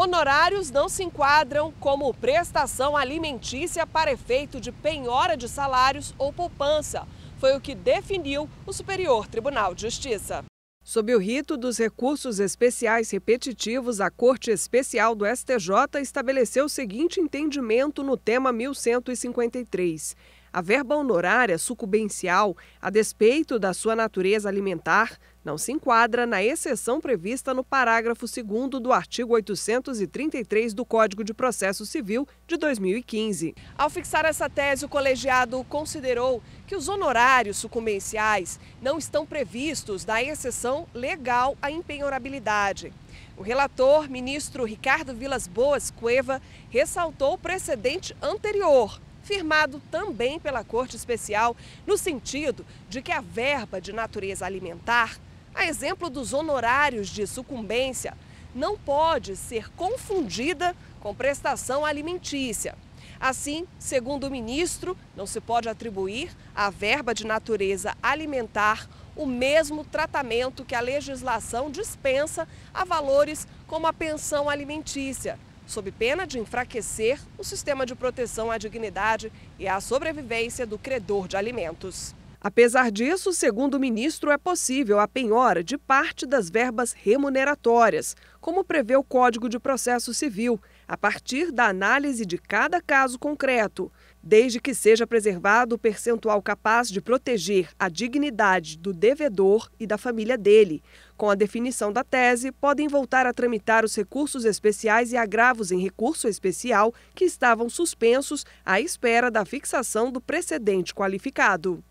Honorários não se enquadram como prestação alimentícia para efeito de penhora de salários ou poupança. Foi o que definiu o Superior Tribunal de Justiça. Sob o rito dos recursos especiais repetitivos, a Corte Especial do STJ estabeleceu o seguinte entendimento no tema 1153. A verba honorária sucumbencial, a despeito da sua natureza alimentar, não se enquadra na exceção prevista no parágrafo 2 do artigo 833 do Código de Processo Civil de 2015. Ao fixar essa tese, o colegiado considerou que os honorários sucumbenciais não estão previstos na exceção legal à empenhorabilidade. O relator, ministro Ricardo Vilas Boas Cueva, ressaltou o precedente anterior firmado também pela Corte Especial, no sentido de que a verba de natureza alimentar, a exemplo dos honorários de sucumbência, não pode ser confundida com prestação alimentícia. Assim, segundo o ministro, não se pode atribuir à verba de natureza alimentar o mesmo tratamento que a legislação dispensa a valores como a pensão alimentícia, sob pena de enfraquecer o sistema de proteção à dignidade e à sobrevivência do credor de alimentos. Apesar disso, segundo o ministro, é possível a penhora de parte das verbas remuneratórias, como prevê o Código de Processo Civil, a partir da análise de cada caso concreto, desde que seja preservado o percentual capaz de proteger a dignidade do devedor e da família dele. Com a definição da tese, podem voltar a tramitar os recursos especiais e agravos em recurso especial que estavam suspensos à espera da fixação do precedente qualificado.